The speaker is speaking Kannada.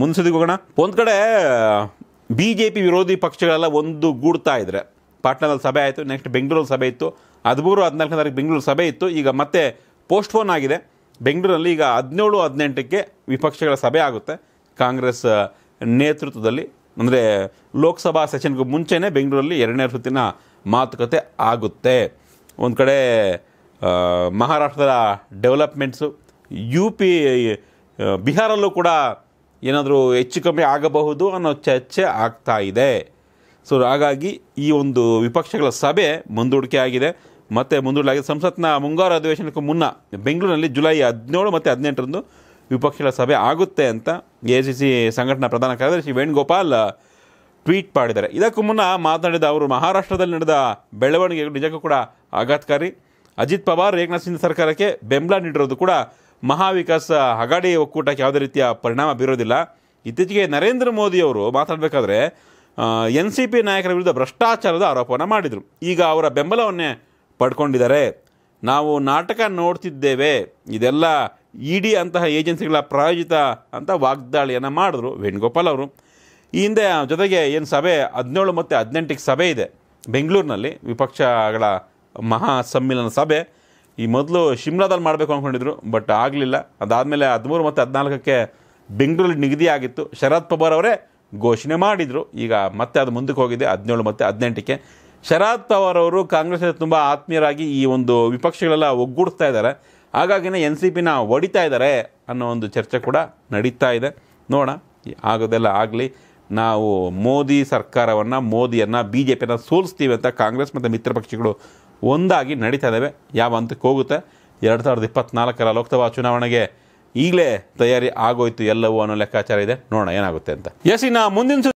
ಮುಂದಿಗೆ ಹೋಗೋಣ ಒಂದು ಕಡೆ ಬಿ ಜೆ ಪಿ ವಿರೋಧಿ ಪಕ್ಷಗಳೆಲ್ಲ ಒಂದು ಗೂಡ್ತಾ ಇದ್ದರೆ ಪಾಟ್ನಾದಲ್ಲಿ ಸಭೆ ಆಯಿತು ನೆಕ್ಸ್ಟ್ ಬೆಂಗಳೂರಲ್ಲಿ ಸಭೆ ಇತ್ತು ಹದಿಮೂರು ಹದಿನಾಲ್ಕನೇ ತಾರೀಕು ಬೆಂಗಳೂರು ಸಭೆ ಇತ್ತು ಈಗ ಮತ್ತೆ ಪೋಸ್ಟ್ಪೋನ್ ಆಗಿದೆ ಬೆಂಗಳೂರಲ್ಲಿ ಈಗ ಹದಿನೇಳು ಹದಿನೆಂಟಕ್ಕೆ ವಿಪಕ್ಷಗಳ ಸಭೆ ಆಗುತ್ತೆ ಕಾಂಗ್ರೆಸ್ ನೇತೃತ್ವದಲ್ಲಿ ಅಂದರೆ ಲೋಕಸಭಾ ಸೆಷನ್ಗೂ ಮುಂಚೆನೇ ಬೆಂಗಳೂರಲ್ಲಿ ಎರಡನೇ ಸುತ್ತಿನ ಮಾತುಕತೆ ಆಗುತ್ತೆ ಒಂದು ಕಡೆ ಮಹಾರಾಷ್ಟ್ರದ ಡೆವಲಪ್ಮೆಂಟ್ಸು ಯು ಪಿ ಬಿಹಾರಲ್ಲೂ ಕೂಡ ಏನಾದರೂ ಹೆಚ್ಚು ಕಮ್ಮಿ ಆಗಬಹುದು ಅನ್ನೋ ಚರ್ಚೆ ಆಗ್ತಾ ಇದೆ ಸೊ ಹಾಗಾಗಿ ಈ ಒಂದು ವಿಪಕ್ಷಗಳ ಸಭೆ ಮುಂದೂಡಿಕೆ ಆಗಿದೆ ಮತ್ತು ಮುಂದೂಡಲಾಗಿದೆ ಸಂಸತ್ನ ಮುಂಗಾರು ಅಧಿವೇಶನಕ್ಕೂ ಮುನ್ನ ಬೆಂಗಳೂರಿನಲ್ಲಿ ಜುಲೈ ಹದಿನೇಳು ಮತ್ತು ಹದಿನೆಂಟರಂದು ವಿಪಕ್ಷಗಳ ಸಭೆ ಆಗುತ್ತೆ ಅಂತ ಎ ಸಿ ಸಿ ಸಂಘಟನಾ ಪ್ರಧಾನ ಕಾರ್ಯದರ್ಶಿ ವೇಣುಗೋಪಾಲ್ ಟ್ವೀಟ್ ಮಾಡಿದ್ದಾರೆ ಇದಕ್ಕೂ ಮುನ್ನ ಮಾತನಾಡಿದ ಅವರು ಮಹಾರಾಷ್ಟ್ರದಲ್ಲಿ ನಡೆದ ಬೆಳವಣಿಗೆ ನಿಜಕ್ಕೂ ಕೂಡ ಆಘಾತಕಾರಿ ಅಜಿತ್ ಪವಾರ್ ಏಕನಾಥ್ ಸಿಂಗ್ ಸರ್ಕಾರಕ್ಕೆ ಬೆಂಬಲ ನೀಡಿರೋದು ಕೂಡ ಮಹಾವಿಕಾಸ ಅಗಾಡಿ ಒಕ್ಕೂಟಕ್ಕೆ ಯಾವುದೇ ರೀತಿಯ ಪರಿಣಾಮ ಬೀರೋದಿಲ್ಲ ಇತ್ತೀಚೆಗೆ ನರೇಂದ್ರ ಮೋದಿಯವರು ಮಾತಾಡಬೇಕಾದ್ರೆ ಎನ್ ಸಿ ಪಿ ನಾಯಕರ ವಿರುದ್ಧ ಭ್ರಷ್ಟಾಚಾರದ ಆರೋಪವನ್ನು ಮಾಡಿದರು ಈಗ ಅವರ ಬೆಂಬಲವನ್ನೇ ಪಡ್ಕೊಂಡಿದ್ದಾರೆ ನಾವು ನಾಟಕ ನೋಡ್ತಿದ್ದೇವೆ ಇದೆಲ್ಲ ಇ ಡಿ ಅಂತಹ ಏಜೆನ್ಸಿಗಳ ಪ್ರಾಯೋಜಿತ ಅಂತ ವಾಗ್ದಾಳಿಯನ್ನು ಮಾಡಿದ್ರು ವೇಣುಗೋಪಾಲ್ ಅವರು ಈ ಹಿಂದೆ ಜೊತೆಗೆ ಏನು ಸಭೆ ಹದಿನೇಳು ಮತ್ತು ಹದಿನೆಂಟಕ್ಕೆ ಸಭೆ ಇದೆ ಬೆಂಗಳೂರಿನಲ್ಲಿ ವಿಪಕ್ಷಗಳ ಮಹಾ ಸಮ್ಮಿಲನ ಸಭೆ ಈ ಮೊದಲು ಶಿಮ್ಲಾದಲ್ಲಿ ಮಾಡಬೇಕು ಅಂದ್ಕೊಂಡಿದ್ರು ಬಟ್ ಆಗಲಿಲ್ಲ ಅದಾದಮೇಲೆ ಹದಿಮೂರು ಮತ್ತು ಹದಿನಾಲ್ಕಕ್ಕೆ ಬೆಂಗಳೂರಲ್ಲಿ ನಿಗದಿ ಆಗಿತ್ತು ಶರದ್ ಪವಾರ್ ಅವರೇ ಘೋಷಣೆ ಮಾಡಿದರು ಈಗ ಮತ್ತೆ ಅದು ಮುಂದಕ್ಕೆ ಹೋಗಿದೆ ಹದಿನೇಳು ಮತ್ತು ಹದಿನೆಂಟಕ್ಕೆ ಶರದ್ ಪವಾರ್ ಅವರು ಕಾಂಗ್ರೆಸ್ ತುಂಬ ಆತ್ಮೀಯರಾಗಿ ಈ ಒಂದು ವಿಪಕ್ಷಗಳೆಲ್ಲ ಒಗ್ಗೂಡಿಸ್ತಾ ಇದ್ದಾರೆ ಹಾಗಾಗಿನೇ ಎನ್ ಸಿ ಪಿನ ಒಡಿತಾ ಇದ್ದಾರೆ ಅನ್ನೋ ಒಂದು ಚರ್ಚೆ ಕೂಡ ನಡೀತಾ ಇದೆ ನೋಡೋಣ ಆಗೋದೆಲ್ಲ ಆಗಲಿ ನಾವು ಮೋದಿ ಸರ್ಕಾರವನ್ನು ಮೋದಿಯನ್ನು ಬಿ ಜೆ ಪಿಯನ್ನು ಸೋಲಿಸ್ತೀವಿ ಅಂತ ಕಾಂಗ್ರೆಸ್ ಮತ್ತು ಮಿತ್ರ ಪಕ್ಷಗಳು ಒಂದಾಗಿ ನಡೀತಾ ಇದ್ದಾವೆ ಯಾವ ಹಂತಕ್ಕೆ ಹೋಗುತ್ತೆ ಎರಡು ಸಾವಿರದ ಇಪ್ಪತ್ನಾಲ್ಕರ ಲೋಕಸಭಾ ಚುನಾವಣೆಗೆ ಈಗಲೇ ತಯಾರಿ ಆಗೋಯ್ತು ಎಲ್ಲವೂ ಅನ್ನೋ ಲೆಕ್ಕಾಚಾರ ಇದೆ ನೋಡೋಣ ಏನಾಗುತ್ತೆ ಅಂತ ಎಸ್ ಇನ್ನು ಮುಂದಿನ